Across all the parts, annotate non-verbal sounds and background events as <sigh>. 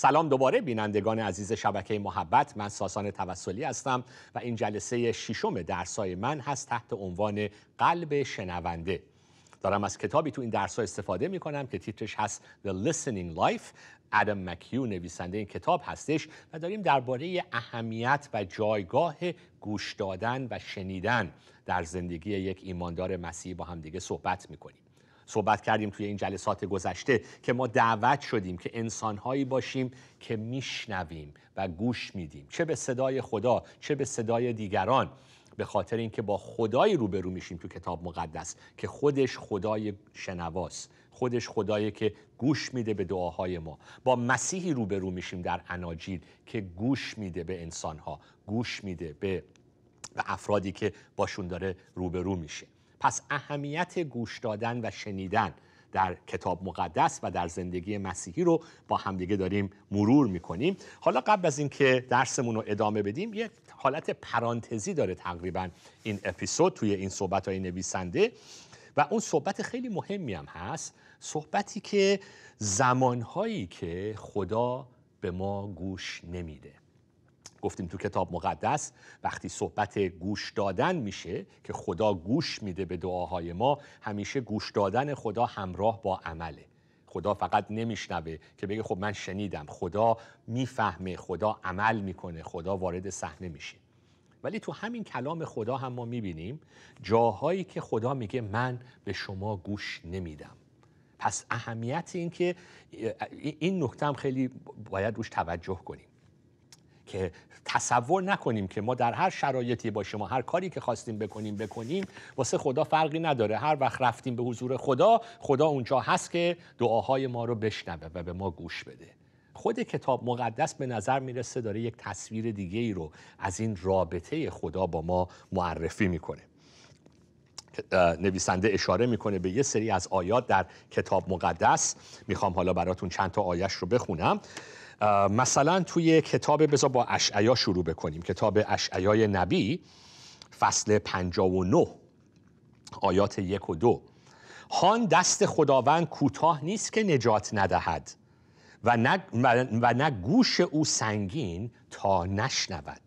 سلام دوباره بینندگان عزیز شبکه محبت من ساسان توسلی هستم و این جلسه ششم درسای من هست تحت عنوان قلب شنونده دارم از کتابی تو این درس استفاده می کنم که تیترش هست The Listening Life Adam مکیو نویسنده این کتاب هستش و داریم درباره اهمیت و جایگاه گوش دادن و شنیدن در زندگی یک ایماندار مسیحی با هم دیگه صحبت می کنیم صحبت کردیم توی این جلسات گذشته که ما دعوت شدیم که انسانهایی باشیم که میشنویم و گوش میدیم چه به صدای خدا چه به صدای دیگران به خاطر اینکه با خدایی روبرو میشیم تو کتاب مقدس که خودش خدای شنواست خودش خدایی که گوش میده به دعاهای ما با مسیحی روبرو میشیم در اناجیل که گوش میده به انسانها گوش میده به, افرادی که باشون داره روبرو میشه پس اهمیت گوش دادن و شنیدن در کتاب مقدس و در زندگی مسیحی رو با همدیگه داریم مرور میکنیم حالا قبل از اینکه درسمون رو ادامه بدیم یه حالت پرانتزی داره تقریبا این اپیزود توی این صحبت های نویسنده و اون صحبت خیلی مهمی هم هست صحبتی که زمانهایی که خدا به ما گوش نمیده گفتیم تو کتاب مقدس وقتی صحبت گوش دادن میشه که خدا گوش میده به دعاهای ما همیشه گوش دادن خدا همراه با عمله خدا فقط نمیشنوه که بگه خب من شنیدم خدا میفهمه خدا عمل میکنه خدا وارد صحنه میشه ولی تو همین کلام خدا هم ما میبینیم جاهایی که خدا میگه من به شما گوش نمیدم پس اهمیت این که این نکته خیلی باید روش توجه کنیم که تصور نکنیم که ما در هر شرایطی با شما هر کاری که خواستیم بکنیم بکنیم واسه خدا فرقی نداره هر وقت رفتیم به حضور خدا خدا اونجا هست که دعاهای ما رو بشنوه و به ما گوش بده خود کتاب مقدس به نظر میرسه داره یک تصویر دیگه ای رو از این رابطه خدا با ما معرفی میکنه نویسنده اشاره میکنه به یه سری از آیات در کتاب مقدس میخوام حالا براتون چند تا آیش رو بخونم مثلا توی کتاب بذار با اشعیا شروع بکنیم کتاب اشعیای نبی فصل 59 آیات یک و دو هان دست خداوند کوتاه نیست که نجات ندهد و نه, و نه گوش او سنگین تا نشنود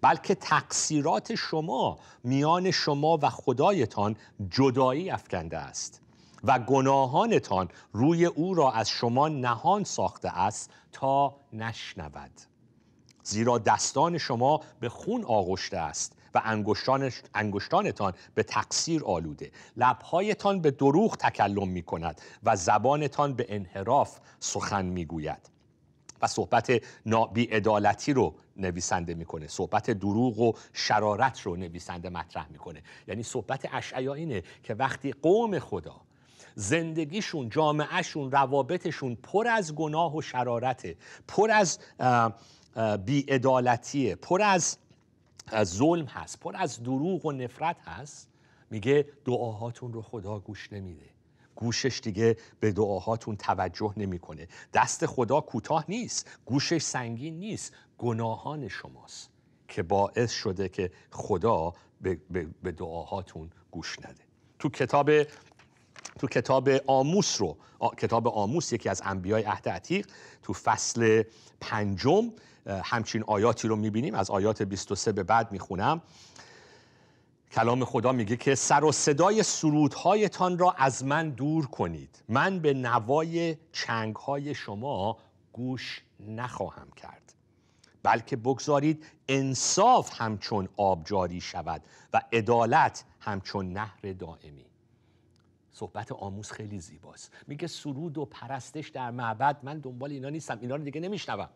بلکه تقصیرات شما میان شما و خدایتان جدایی افکنده است و گناهانتان روی او را از شما نهان ساخته است تا نشنود زیرا دستان شما به خون آغشته است و انگشتانتان به تقصیر آلوده لبهایتان به دروغ تکلم می کند و زبانتان به انحراف سخن می گوید و صحبت بیعدالتی رو نویسنده میکنه صحبت دروغ و شرارت رو نویسنده مطرح میکنه یعنی صحبت اشعیا اینه که وقتی قوم خدا زندگیشون جامعهشون روابطشون پر از گناه و شرارته پر از بیعدالتیه پر از ظلم هست پر از دروغ و نفرت هست میگه دعاهاتون رو خدا گوش نمیده گوشش دیگه به دعاهاتون توجه نمیکنه دست خدا کوتاه نیست گوشش سنگین نیست گناهان شماست که باعث شده که خدا به, به دعاهاتون گوش نده تو کتاب تو کتاب آموس رو کتاب آموس یکی از انبیای عهد عتیق تو فصل پنجم همچین آیاتی رو میبینیم از آیات 23 به بعد میخونم کلام خدا میگه که سر و صدای سرودهایتان را از من دور کنید من به نوای چنگهای شما گوش نخواهم کرد بلکه بگذارید انصاف همچون آب جاری شود و عدالت همچون نهر دائمی صحبت آموز خیلی زیباست میگه سرود و پرستش در معبد من دنبال اینا نیستم اینا رو دیگه نمیشنوم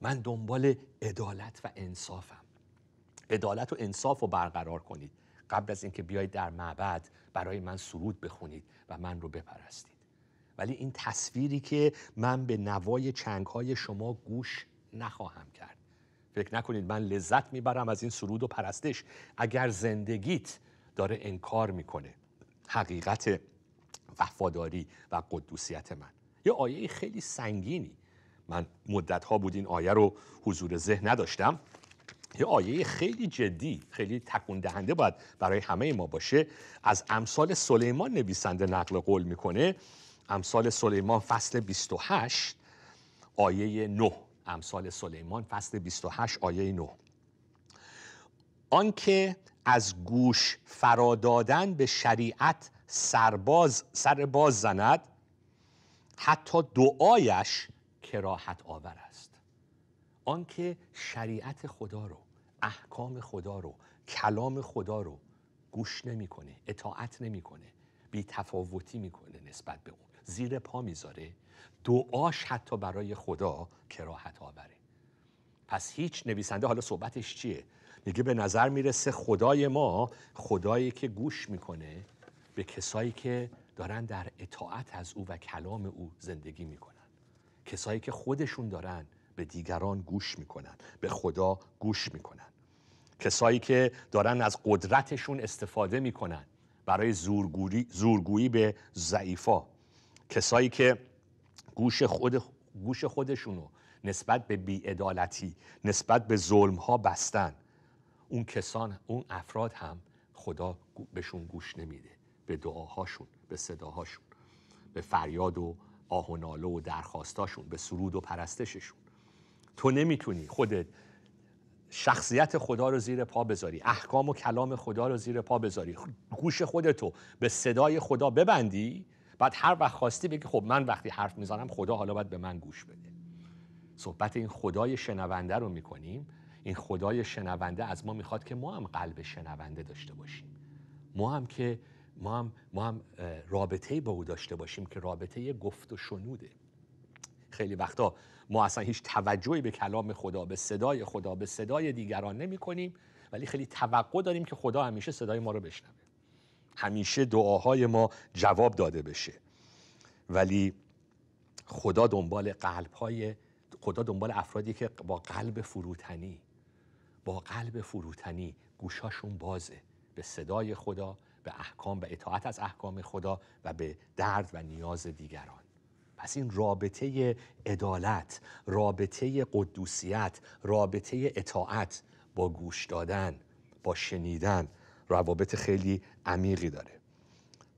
من دنبال عدالت و انصافم عدالت و انصاف رو برقرار کنید قبل از اینکه بیاید در معبد برای من سرود بخونید و من رو بپرستید ولی این تصویری که من به نوای چنگهای شما گوش نخواهم کرد فکر نکنید من لذت میبرم از این سرود و پرستش اگر زندگیت داره انکار میکنه حقیقت وفاداری و قدوسیت من یه آیه خیلی سنگینی من مدت ها بود این آیه رو حضور ذهن نداشتم یه آیه خیلی جدی خیلی تکون دهنده باید برای همه ما باشه از امثال سلیمان نویسنده نقل قول میکنه امثال سلیمان فصل 28 آیه 9 امثال سلیمان فصل 28 آیه 9 آنکه از گوش فرا دادن به شریعت سرباز سر باز زند حتی دعایش کراحت آور است آنکه شریعت خدا رو احکام خدا رو کلام خدا رو گوش نمیکنه اطاعت نمیکنه بی تفاوتی میکنه نسبت به اون زیر پا میذاره دعاش حتی برای خدا کراحت آوره پس هیچ نویسنده حالا صحبتش چیه میگه به نظر میرسه خدای ما خدایی که گوش میکنه به کسایی که دارن در اطاعت از او و کلام او زندگی میکنن کسایی که خودشون دارن به دیگران گوش میکنن به خدا گوش میکنن کسایی که دارن از قدرتشون استفاده میکنن برای زورگویی به ضعیفا کسایی که گوش خود گوش خودشونو نسبت به بیعدالتی نسبت به ظلم ها بستن اون کسان اون افراد هم خدا بهشون گوش نمیده به دعاهاشون به صداهاشون به فریاد و آه و ناله و درخواستاشون به سرود و پرستششون تو نمیتونی خودت شخصیت خدا رو زیر پا بذاری احکام و کلام خدا رو زیر پا بذاری گوش خودتو به صدای خدا ببندی بعد هر وقت خواستی بگی خب من وقتی حرف میزنم خدا حالا باید به من گوش بده صحبت این خدای شنونده رو میکنیم این خدای شنونده از ما میخواد که ما هم قلب شنونده داشته باشیم ما هم که ما هم, ما هم رابطه با او داشته باشیم که رابطه گفت و شنوده خیلی وقتا ما اصلا هیچ توجهی به کلام خدا به صدای خدا به صدای دیگران نمی کنیم ولی خیلی توقع داریم که خدا همیشه صدای ما رو بشنوه همیشه دعاهای ما جواب داده بشه ولی خدا دنبال های خدا دنبال افرادی که با قلب فروتنی با قلب فروتنی گوشاشون بازه به صدای خدا به احکام و اطاعت از احکام خدا و به درد و نیاز دیگران پس این رابطه عدالت رابطه قدوسیت رابطه اطاعت با گوش دادن با شنیدن روابط خیلی عمیقی داره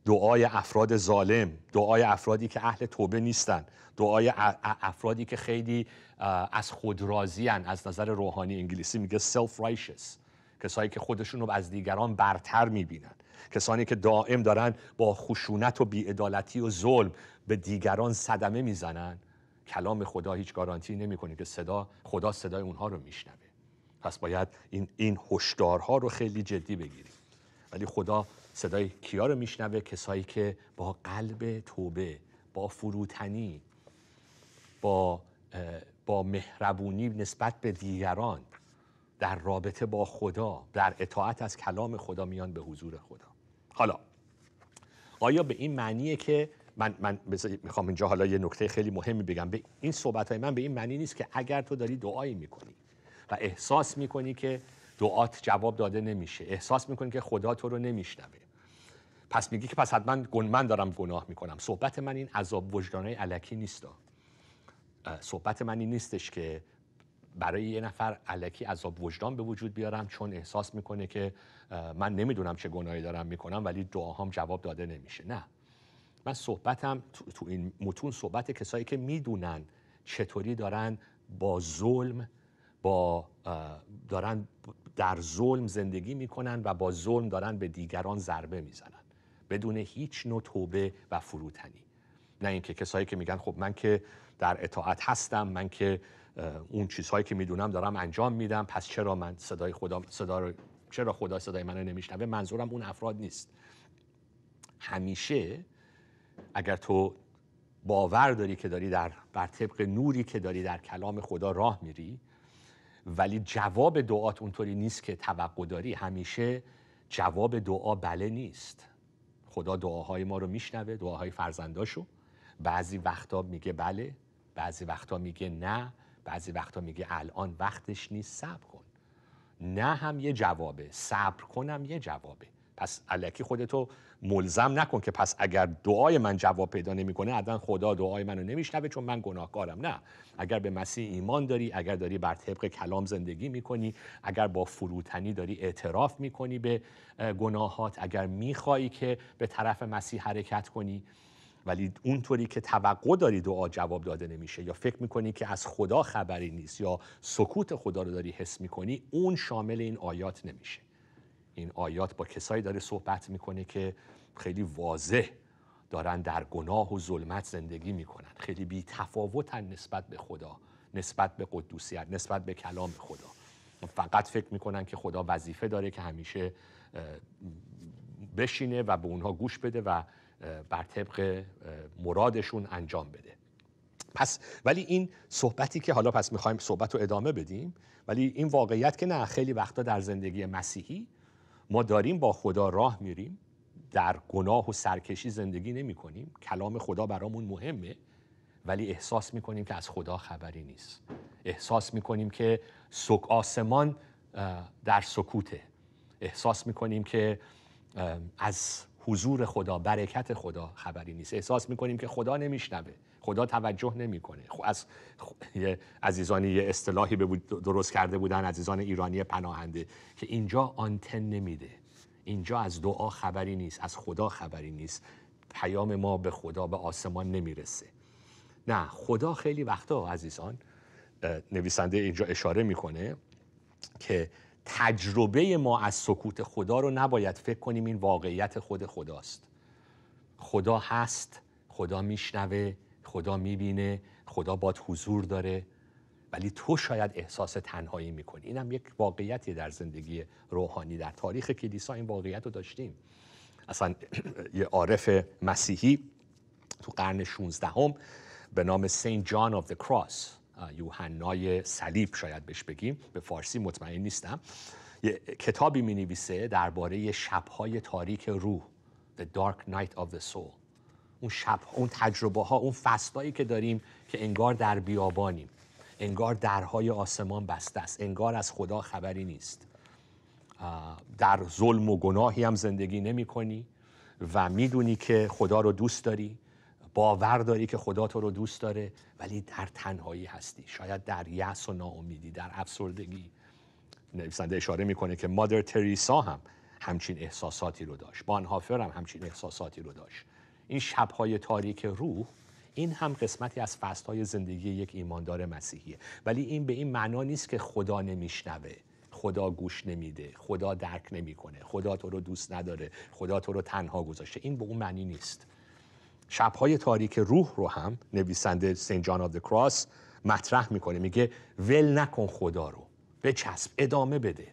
دعای افراد ظالم دعای افرادی که اهل توبه نیستن دعای افرادی که خیلی از خود راضین از نظر روحانی انگلیسی میگه self righteous کسایی که خودشون رو از دیگران برتر میبینن کسانی که دائم دارن با خشونت و بیعدالتی و ظلم به دیگران صدمه میزنن کلام خدا هیچ گارانتی نمیکنه که صدا خدا صدای اونها رو میشنوه پس باید این این هشدارها رو خیلی جدی بگیریم ولی خدا صدای کیا رو میشنوه کسایی که با قلب توبه با فروتنی با با مهربونی نسبت به دیگران در رابطه با خدا در اطاعت از کلام خدا میان به حضور خدا حالا آیا به این معنیه که من, من میخوام اینجا حالا یه نکته خیلی مهمی بگم به این صحبت های من به این معنی نیست که اگر تو داری دعایی میکنی و احساس میکنی که دعات جواب داده نمیشه احساس میکنی که خدا تو رو نمیشنوه پس میگی که پس حتما من دارم گناه میکنم صحبت من این عذاب وجدانه علکی نیست صحبت من این نیستش که برای یه نفر علکی عذاب وجدان به وجود بیارم چون احساس میکنه که من نمیدونم چه گناهی دارم میکنم ولی دعاهام جواب داده نمیشه نه من صحبتم تو این متون صحبت کسایی که میدونن چطوری دارن با ظلم با دارن در ظلم زندگی میکنن و با ظلم دارن به دیگران ضربه میزنن بدون هیچ نوع توبه و فروتنی نه اینکه کسایی که میگن خب من که در اطاعت هستم من که اون چیزهایی که میدونم دارم انجام میدم پس چرا من صدای خدا صدا رو چرا خدا صدای منو نمیشنوه منظورم اون افراد نیست همیشه اگر تو باور داری که داری در بر طبق نوری که داری در کلام خدا راه میری ولی جواب دعات اونطوری نیست که توقع داری همیشه جواب دعا بله نیست خدا دعاهای ما رو میشنوه دعاهای فرزنداشو بعضی وقتا میگه بله بعضی وقتا میگه نه بعضی وقتا میگه الان وقتش نیست صبر کن نه هم یه جوابه صبر کنم یه جوابه پس علکی خودتو ملزم نکن که پس اگر دعای من جواب پیدا نمیکنه حتما خدا دعای منو نمیشنوه چون من گناهکارم نه اگر به مسیح ایمان داری اگر داری بر طبق کلام زندگی میکنی اگر با فروتنی داری اعتراف میکنی به گناهات اگر میخوایی که به طرف مسیح حرکت کنی ولی اونطوری که توقع داری دعا جواب داده نمیشه یا فکر میکنی که از خدا خبری نیست یا سکوت خدا رو داری حس میکنی اون شامل این آیات نمیشه این آیات با کسایی داره صحبت میکنه که خیلی واضح دارن در گناه و ظلمت زندگی میکنن خیلی بی تفاوتن نسبت به خدا نسبت به قدوسیت نسبت به کلام خدا فقط فکر میکنن که خدا وظیفه داره که همیشه بشینه و به اونها گوش بده و بر طبق مرادشون انجام بده پس ولی این صحبتی که حالا پس میخوایم صحبت رو ادامه بدیم ولی این واقعیت که نه خیلی وقتا در زندگی مسیحی ما داریم با خدا راه میریم در گناه و سرکشی زندگی نمی کنیم کلام خدا برامون مهمه ولی احساس می کنیم که از خدا خبری نیست احساس می کنیم که سک آسمان در سکوته احساس می کنیم که از حضور خدا برکت خدا خبری نیست احساس می کنیم که خدا نمیشنوه خدا توجه نمیکنه از عزیزان یه اصطلاحی درست کرده بودن عزیزان ایرانی پناهنده که اینجا آنتن نمیده اینجا از دعا خبری نیست از خدا خبری نیست پیام ما به خدا به آسمان نمیرسه نه خدا خیلی وقتا عزیزان نویسنده اینجا اشاره میکنه که تجربه ما از سکوت خدا رو نباید فکر کنیم این واقعیت خود خداست خدا هست خدا میشنوه خدا میبینه خدا باد حضور داره ولی تو شاید احساس تنهایی میکنی این هم یک واقعیتی در زندگی روحانی در تاریخ کلیسا این واقعیت رو داشتیم اصلا <clears throat> یه عارف مسیحی تو قرن 16 هم به نام سین جان آف the کراس یوحنای صلیب شاید بهش بگیم به فارسی مطمئن نیستم یه کتابی می نویسه درباره شبهای تاریک روح The Dark Night of the Soul اون شب اون تجربه ها اون فصلایی که داریم که انگار در بیابانیم انگار درهای آسمان بسته است انگار از خدا خبری نیست در ظلم و گناهی هم زندگی نمی کنی و میدونی که خدا رو دوست داری باور داری که خدا تو رو دوست داره ولی در تنهایی هستی شاید در یأس و ناامیدی در افسردگی نویسنده اشاره میکنه که مادر تریسا هم همچین احساساتی رو داشت بانهافر هم همچین احساساتی رو داشت این شبهای تاریک روح این هم قسمتی از فصلهای زندگی یک ایماندار مسیحیه ولی این به این معنا نیست که خدا نمیشنوه خدا گوش نمیده خدا درک نمیکنه خدا تو رو دوست نداره خدا تو رو تنها گذاشته این به اون معنی نیست شبهای تاریک روح رو هم نویسنده سین جان آف کراس مطرح میکنه میگه ول نکن خدا رو بچسب ادامه بده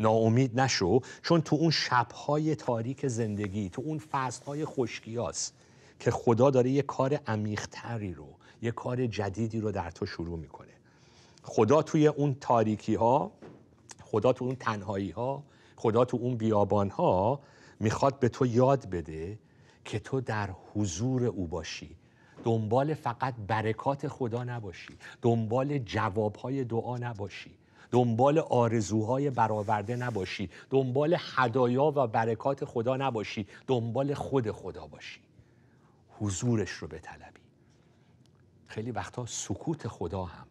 ناامید نشو چون تو اون شبهای تاریک زندگی تو اون فصلهای خشکیاس که خدا داره یه کار عمیقتری رو یه کار جدیدی رو در تو شروع میکنه خدا توی اون تاریکی ها خدا تو اون تنهایی ها خدا تو اون بیابان ها میخواد به تو یاد بده که تو در حضور او باشی دنبال فقط برکات خدا نباشی دنبال جوابهای دعا نباشی دنبال آرزوهای برآورده نباشی دنبال هدایا و برکات خدا نباشی دنبال خود خدا باشی حضورش رو بطلبی خیلی وقتا سکوت خدا هم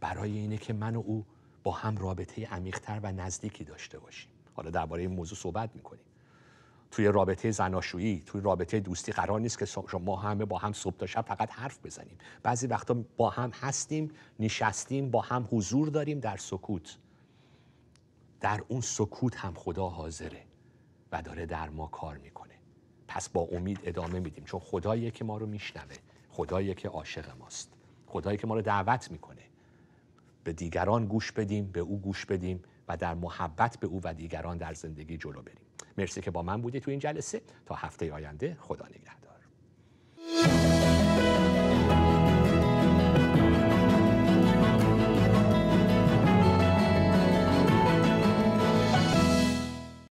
برای اینه که من و او با هم رابطه عمیقتر و نزدیکی داشته باشیم حالا درباره این موضوع صحبت میکنیم توی رابطه زناشویی توی رابطه دوستی قرار نیست که شما همه با هم صبح تا شب فقط حرف بزنیم بعضی وقتا با هم هستیم نشستیم با هم حضور داریم در سکوت در اون سکوت هم خدا حاضره و داره در ما کار میکنه پس با امید ادامه میدیم چون خداییه که ما رو میشنوه خداییه که عاشق ماست خدایی که ما رو دعوت میکنه به دیگران گوش بدیم به او گوش بدیم و در محبت به او و دیگران در زندگی جلو بریم مرسی که با من بودی تو این جلسه تا هفته آینده خدا نگهدار